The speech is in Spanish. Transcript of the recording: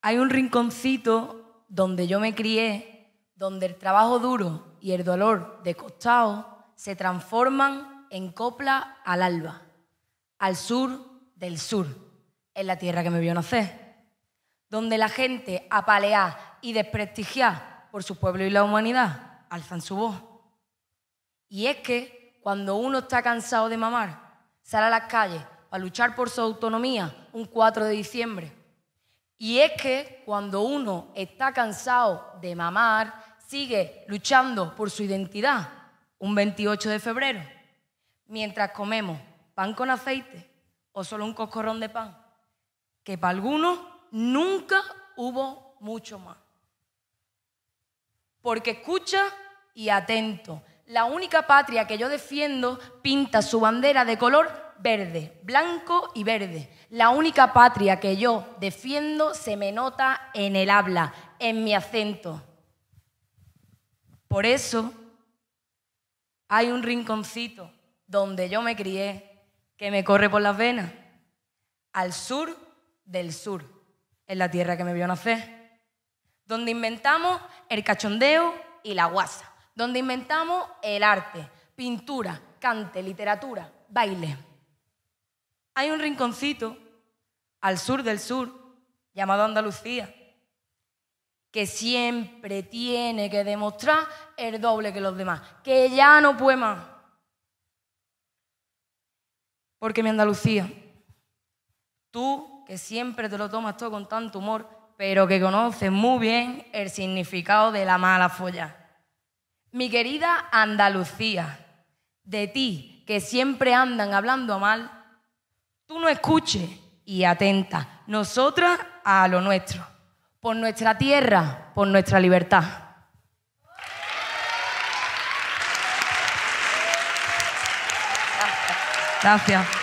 hay un rinconcito donde yo me crié, donde el trabajo duro y el dolor de costado se transforman en copla al alba, al sur del sur, en la tierra que me vio nacer, donde la gente apaleada y desprestigiada por su pueblo y la humanidad alzan su voz. Y es que cuando uno está cansado de mamar, sale a las calles para luchar por su autonomía un 4 de diciembre y es que cuando uno está cansado de mamar, sigue luchando por su identidad. Un 28 de febrero, mientras comemos pan con aceite o solo un cocorrón de pan, que para algunos nunca hubo mucho más. Porque escucha y atento, la única patria que yo defiendo pinta su bandera de color verde, blanco y verde. La única patria que yo defiendo se me nota en el habla, en mi acento. Por eso hay un rinconcito donde yo me crié que me corre por las venas, al sur del sur, en la tierra que me vio nacer, donde inventamos el cachondeo y la guasa, donde inventamos el arte, pintura, cante, literatura, baile hay un rinconcito al sur del sur llamado Andalucía que siempre tiene que demostrar el doble que los demás, que ya no puede más. Porque mi Andalucía, tú que siempre te lo tomas todo con tanto humor, pero que conoces muy bien el significado de la mala folla. Mi querida Andalucía, de ti que siempre andan hablando mal, Tú no escuches y atenta, nosotras a lo nuestro, por nuestra tierra, por nuestra libertad. Gracias.